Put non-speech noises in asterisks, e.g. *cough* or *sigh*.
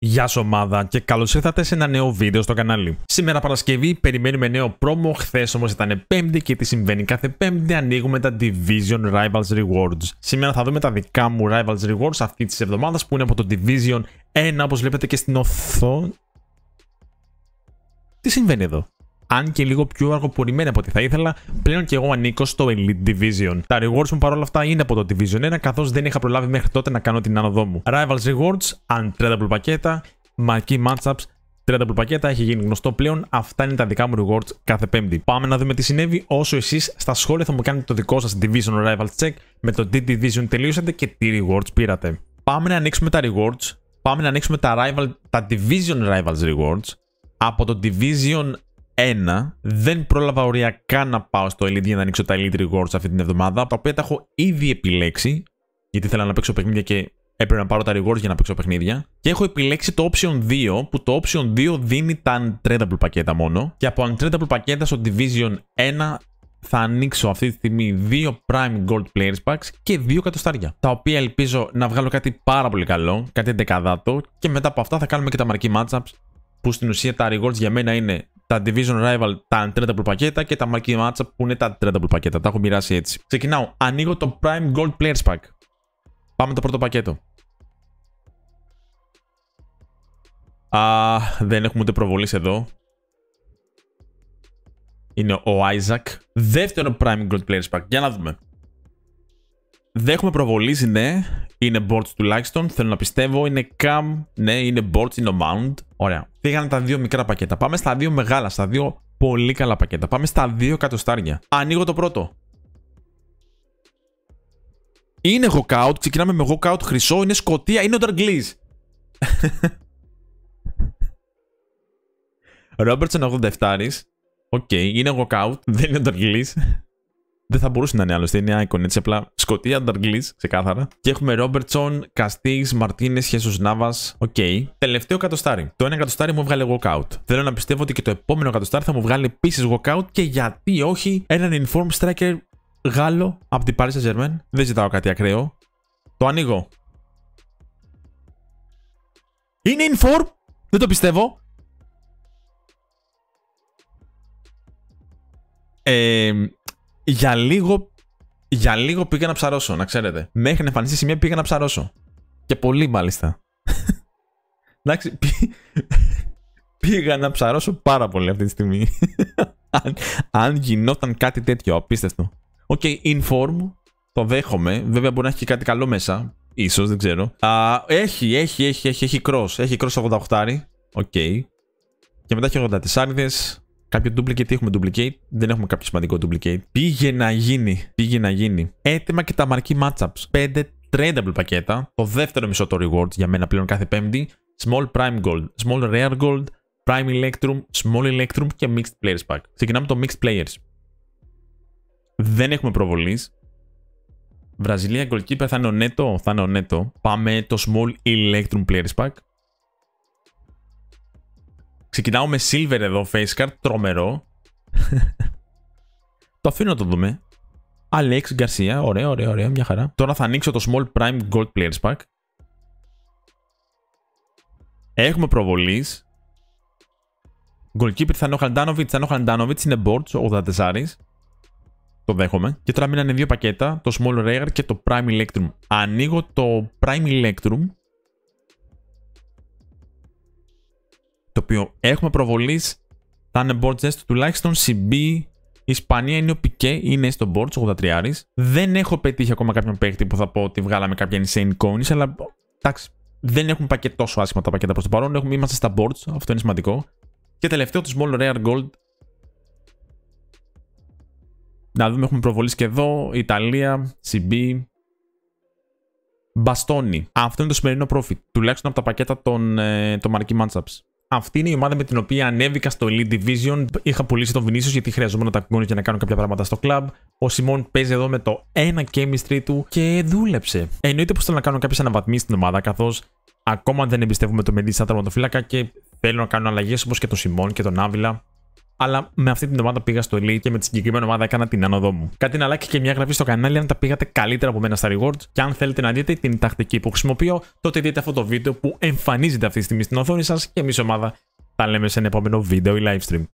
Γεια σα ομάδα και καλώς ήρθατε σε ένα νέο βίντεο στο κανάλι. Σήμερα Παρασκευή περιμένουμε νέο πρόμο, χθες όμως ήταν Πέμπτη και τι συμβαίνει κάθε Πέμπτη ανοίγουμε τα Division Rivals Rewards. Σήμερα θα δούμε τα δικά μου Rivals Rewards αυτή της εβδομάδας που είναι από το Division 1 όπως βλέπετε και στην οθόνη. Τι συμβαίνει εδώ αν και λίγο πιο αργοπορημένη από ό,τι θα ήθελα, πλέον και εγώ ανήκω στο Elite Division. Τα rewards μου παρόλα αυτά είναι από το Division 1, καθώς δεν είχα προλάβει μέχρι τότε να κάνω την άνοδό μου. Rivals Rewards, Untreadable πακέτα, Marquee Matchups, Τρένταπλ πακέτα έχει γίνει γνωστό πλέον. Αυτά είναι τα δικά μου rewards κάθε Πέμπτη. Πάμε να δούμε τι συνέβη όσο εσείς στα σχόλια θα μου κάνετε το δικό σας Division Rivals Check με το τι Division τελείωσατε και τι rewards πήρατε. Πάμε να ανοίξουμε τα rewards. Πάμε να ανοίξουμε τα, rival, τα Division Rivals Rewards από το Division ένα. δεν πρόλαβα οριακά να πάω στο Elite για να ανοίξω τα Elite Rewards αυτή την εβδομάδα, τα οποία τα έχω ήδη επιλέξει, γιατί ήθελα να παίξω παιχνίδια και έπρεπε να πάρω τα rewards για να παίξω παιχνίδια. Και έχω επιλέξει το option 2, που το option 2 δίνει τα untradable πακέτα μόνο. Και από untradable πακέτα στο Division 1 θα ανοίξω αυτή τη στιγμή δύο Prime Gold Players Packs και 2 κατοστάρια. Τα οποία ελπίζω να βγάλω κάτι πάρα πολύ καλό, κάτι εντεκαδάτο και μετά από αυτά θα κάνουμε και τα Marquee matchups που στην ουσία τα rewards για μένα είναι τα Division Rival, τα Untradable πακέτα και τα Marquee Matchup που είναι τα Untradable πακέτα. Τα έχω μοιράσει έτσι. Ξεκινάω. Ανοίγω το Prime Gold Players Pack. Πάμε το πρώτο πακέτο. Α, δεν έχουμε ούτε προβολής εδώ. Είναι ο Isaac. Δεύτερο Prime Gold Players Pack. Για να δούμε. Δέχομαι προβολής, ναι. Είναι boards τουλάχιστον. Θέλω να πιστεύω. Είναι cam. Ναι, είναι boards, είναι mount. Ωραία. Πήγαν τα δύο μικρά πακέτα. Πάμε στα δύο μεγάλα, στα δύο πολύ καλά πακέτα. Πάμε στα δύο κατοστάρια. Ανοίγω το πρώτο. Είναι walkout. Ξεκινάμε με walkout χρυσό. Είναι σκοτία. Είναι ο Νταργκλής. Ρόμπερτσον 87. Οκ. Είναι walkout. Δεν είναι ο δεν θα μπορούσε να είναι άλλωστε, είναι Icon, έτσι απλά. Σκοτία, σε ξεκάθαρα. Και έχουμε Ρόμπερτσον, Καστίγ, Μαρτίνες, Χέσου Νάβα. Οκ. Okay. Τελευταίο κατοστάρι. Το ένα κατοστάρι μου έβγαλε walkout. Θέλω να πιστεύω ότι και το επόμενο κατοστάρι θα μου βγάλει επίσης walkout και γιατί όχι έναν inform striker Γάλλο από την Paris Saint Germain. Δεν ζητάω κάτι ακραίο. Το ανοίγω. Είναι inform. Δεν το πιστεύω. Ε, για λίγο, για λίγο πήγα να ψαρώσω, να ξέρετε. Μέχρι να εμφανιστεί σημεία πήγα να ψαρώσω. Και πολύ μάλιστα. *laughs* Εντάξει, *laughs* πήγα να ψαρώσω πάρα πολύ αυτή τη στιγμή. *laughs* αν, γινόταν κάτι τέτοιο, απίστευτο. Οκ, okay, inform, το δέχομαι. Βέβαια μπορεί να έχει και κάτι καλό μέσα. Ίσως, δεν ξέρω. Α, έχει, έχει, έχει, έχει, έχει cross. Έχει cross 88. Οκ. Okay. Και μετά έχει 84 Κάποιο duplicate έχουμε duplicate. Δεν έχουμε κάποιο σημαντικό duplicate. Πήγε να γίνει. Πήγε να γίνει. Έτοιμα και τα μαρκή matchups. 5 tradable πακέτα. Το δεύτερο μισό το rewards για μένα πλέον κάθε πέμπτη. Small prime gold. Small rare gold. Prime Electrum, Small Electrum και Mixed Players Pack. Ξεκινάμε το Mixed Players. Δεν έχουμε προβολής. Βραζιλία Goalkeeper θα είναι ο Neto, θα είναι ο Neto. Πάμε το Small Electrum Players Pack. Ξεκινάω με silver εδώ, face card, τρομερό. *laughs* το αφήνω να το δούμε. Alex Garcia, ωραία, ωραία, ωραία, μια χαρά. Τώρα θα ανοίξω το Small Prime Gold Players Pack. Έχουμε προβολής. Goalkeeper θα είναι ο Θα είναι ο είναι boards, 84. Το δέχομαι. Και τώρα μείνανε δύο πακέτα, το Small Rare και το Prime Electrum. Ανοίγω το Prime Electrum το οποίο έχουμε προβολής θα είναι board zest τουλάχιστον CB. Η Ισπανία είναι ο Πικέ, είναι στο board, 83. Δεν έχω πετύχει ακόμα κάποιον παίκτη που θα πω ότι βγάλαμε κάποια insane coins, αλλά εντάξει, δεν έχουμε πάει τόσο άσχημα τα πακέτα προς το παρόν. Έχουμε, είμαστε στα boards, αυτό είναι σημαντικό. Και τελευταίο το small rare gold. Να δούμε, έχουμε προβολής και εδώ. Ιταλία, CB, Μπαστόνι. Αυτό είναι το σημερινό profit. Τουλάχιστον από τα πακέτα των, ε, των matchups. Αυτή είναι η ομάδα με την οποία ανέβηκα στο Elite Division. Είχα πουλήσει τον Vinicius γιατί χρειαζόμουν να τα πηγαίνω για να κάνω κάποια πράγματα στο club. Ο Σιμών παίζει εδώ με το ένα chemistry του και δούλεψε. Εννοείται πως θέλω να κάνω κάποιες αναβαθμίσεις στην ομάδα, καθώς ακόμα δεν εμπιστεύομαι το Mendy σαν τραυματοφύλακα και θέλω να κάνω αλλαγές όπως και τον Σιμών και τον Άβυλα αλλά με αυτή την ομάδα πήγα στο Elite και με τη συγκεκριμένη ομάδα έκανα την άνοδό μου. Κάτι να αλλάξει και μια γραφή στο κανάλι αν τα πήγατε καλύτερα από μένα στα rewards και αν θέλετε να δείτε την τακτική που χρησιμοποιώ, τότε δείτε αυτό το βίντεο που εμφανίζεται αυτή τη στιγμή στην οθόνη σας και εμείς ομάδα τα λέμε σε ένα επόμενο βίντεο ή live stream.